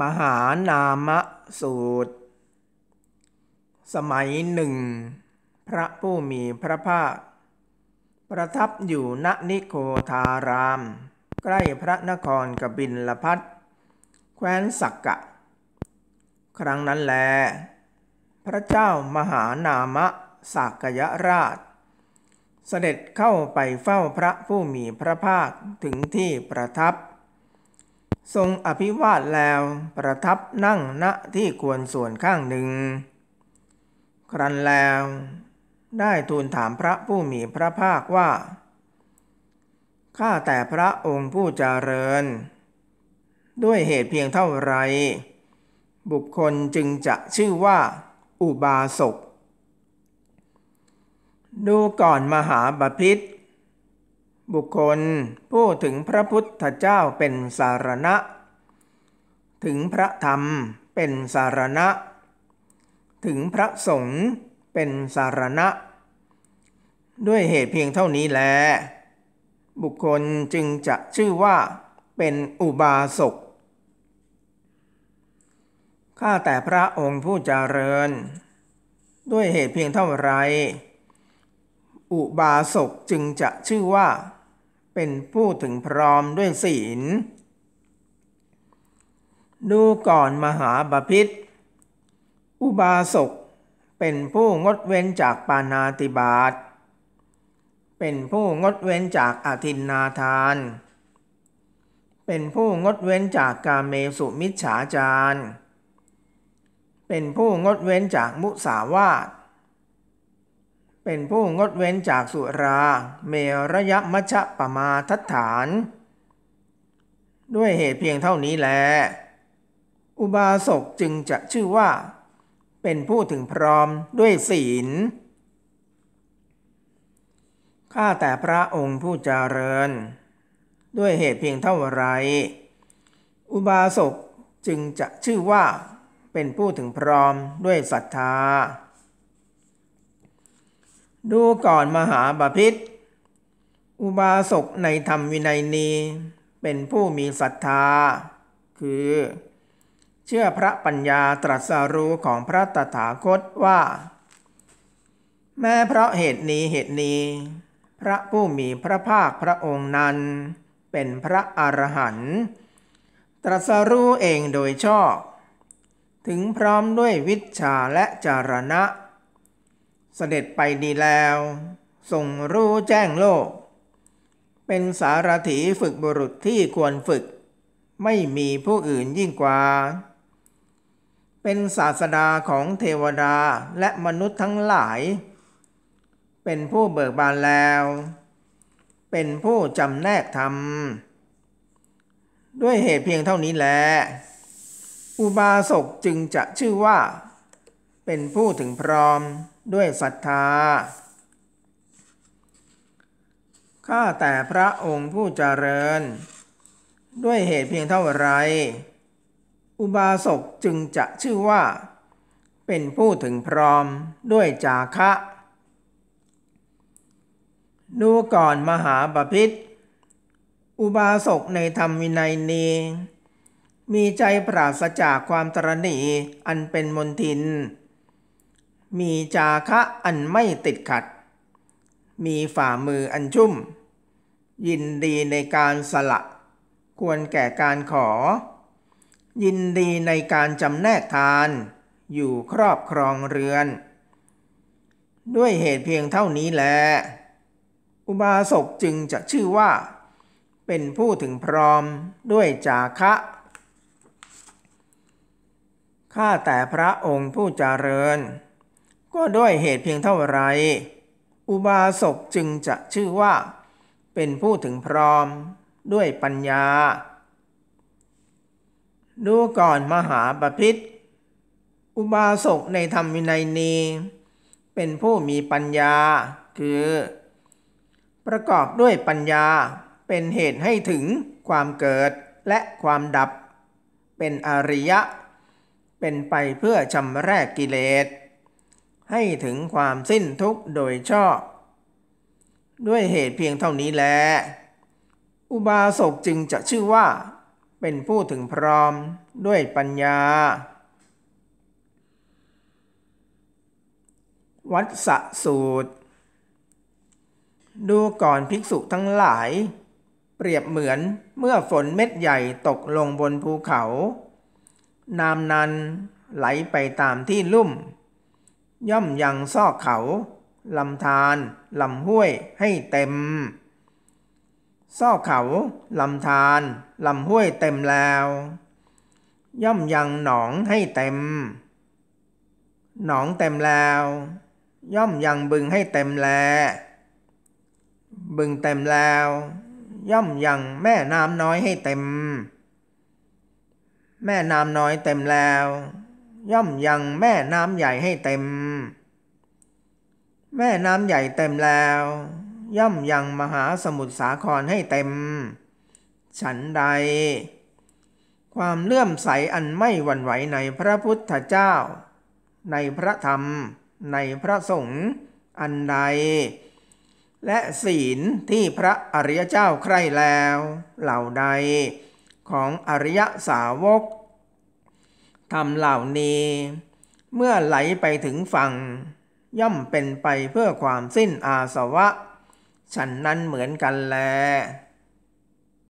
มหานามะสูตร สมัยหนึ่ง พระผู้มีพระภาค ประทับอยู่ณนิโคทาราม ใกล้พระนครกบินลพัทแคว้นสักกะ ครั้งนั้นแล พระเจ้ามหานามะสักยราช เสด็จเข้าไปเฝ้าพระผู้มีพระภาคถึงที่ประทับทรงอภิวาทแล้วประทับนั่งณที่ควรส่วนข้างหนึ่ง ครั้นแล้วได้ทูลถามพระผู้มีพระภาคว่า ข้าแต่พระองค์ผู้เจริญ ด้วยเหตุเพียงเท่าไร บุคคลจึงจะชื่อว่าอุบาสก ดูก่อนมหาบาพิษบุคคลผู้ถึงพระพุทธเจ้าเป็นสารณะ ถึงพระธรรมเป็นสารณะ ถึงพระสงฆ์เป็นสารณะ ด้วยเหตุเพียงเท่านี้แล บุคคลจึงจะชื่อว่า เป็นอุบาสกข้าแต่พระองค์ผู้เจริญ ด้วยเหตุเพียงเท่าไร อุบาสกจึงจะชื่อว่าเป็นผู้ถึงพร้อมด้วยศีล ดูก่อนมหาบาพิษอุบาสก เป็นผู้งดเว้นจากปานาติบาต เป็นผู้งดเว้นจากอาทินนาทาน เป็นผู้งดเว้นจากกาเมสุมิจฉาจารเป็นผู้งดเว้นจากมุสาวาทเป็นผู้งดเว้นจากสุราเมรยมะชะปมาทัฐาน ด้วยเหตุเพียงเท่านี้แลอุบาสกจึงจะชื่อว่า เป็นผู้ถึงพร้อมด้วยศีลข้าแต่พระองค์ผู้เจริญ ด้วยเหตุเพียงเท่าไร อุบาสกจึงจะชื่อว่า เป็นผู้ถึงพร้อมด้วยศรัทธาดูก่อนมหาบาพิษ อุบาสกในธรรมวินัยนี้เป็นผู้มีศรัทธา คือ เชื่อพระปัญญาตรัสรู้ของพระตถาคตว่า แม้เพราะเหตุนี้เหตุนี้ พระผู้มีพระภาคพระองค์นั้น เป็นพระอรหันต์ตรัสรู้เองโดยชอบ ถึงพร้อมด้วยวิชาและจารณะเสด็จไปดีแล้ว ส่งรู้แจ้งโลก เป็นสารถีฝึกบุรุษที่ควรฝึก ไม่มีผู้อื่นยิ่งกว่า เป็นศาสดาของเทวดาและมนุษย์ทั้งหลาย เป็นผู้เบิกบานแล้ว เป็นผู้จำแนกธรรมด้วยเหตุเพียงเท่านี้แหละอุบาสกจึงจะชื่อว่าเป็นผู้ถึงพร้อมด้วยศรัทธา ข้าแต่พระองค์ผู้เจริญ ด้วยเหตุเพียงเท่าไร อุบาสกจึงจะชื่อว่า เป็นผู้ถึงพร้อมด้วยจาคะดูก่อนมหาปพิธอุบาสกในธรรมวินัยนี้ มีใจปราศจากความตรณีอันเป็นมนทินมีจาคะอันไม่ติดขัด มีฝ่ามืออันชุ่ม ยินดีในการสละ ควรแก่การขอ ยินดีในการจำแนกทาน อยู่ครอบครองเรือน ด้วยเหตุเพียงเท่านี้แลอุบาสกจึงจะชื่อว่า เป็นผู้ถึงพร้อมด้วยจาคะ ข้าแต่พระองค์ผู้เจริญก็ด้วยเหตุเพียงเท่าไร อุบาสกจึงจะชื่อว่า เป็นผู้ถึงพร้อมด้วยปัญญา ดูก่อนมหาปพิธอุบาสกในธรรมวินัยนี้เป็นผู้มีปัญญา คือ ประกอบด้วยปัญญาเป็นเหตุให้ถึงความเกิดและความดับ เป็นอริยะ เป็นไปเพื่อชำระกิเลสให้ถึงความสิ้นทุกข์โดยชอบด้วยเหตุเพียงเท่านี้แลอุบาสกจึงจะชื่อว่า เป็นผู้ถึงพร้อมด้วยปัญญา วัดสะสูตร ดูก่อนภิกษุทั้งหลาย เปรียบเหมือนเมื่อฝนเม็ดใหญ่ตกลงบนภูเขาน้ำนั้นไหลไปตามที่ลุ่มย่อมยังซอกเขาลำธารลำห้วยให้เต็มซอกเขาลำธารลำห้วยเต็มแล้ว ย่อมยังหนองให้เต็ม หนองเต็มแล้ว ย่อมยังบึงให้เต็ม แล บึงเต็มแล้ว ย่อมยังแม่น้ำน้อยให้เต็ม แม่ น้ำน้อยเต็มแล้วย่อมยังแม่ น้ำ ใหญ่ให้เต็ม แม่น้ำใหญ่เต็มแล้ว ย่อมยังมหาสมุทรสาครให้เต็ม ฉันใด ความเลื่อมใสอันไม่หวั่นไหวในพระพุทธเจ้า ในพระธรรมในพระสงฆ์อันใด และศีลที่พระอริยเจ้าใคร่แล้ว เหล่าใดของอริยสาวกธรรมเหล่านี้ เมื่อไหลไปถึงฝั่ง ย่อมเป็นไปเพื่อความสิ้นอาสวะ ฉันนั้นเหมือนกันแล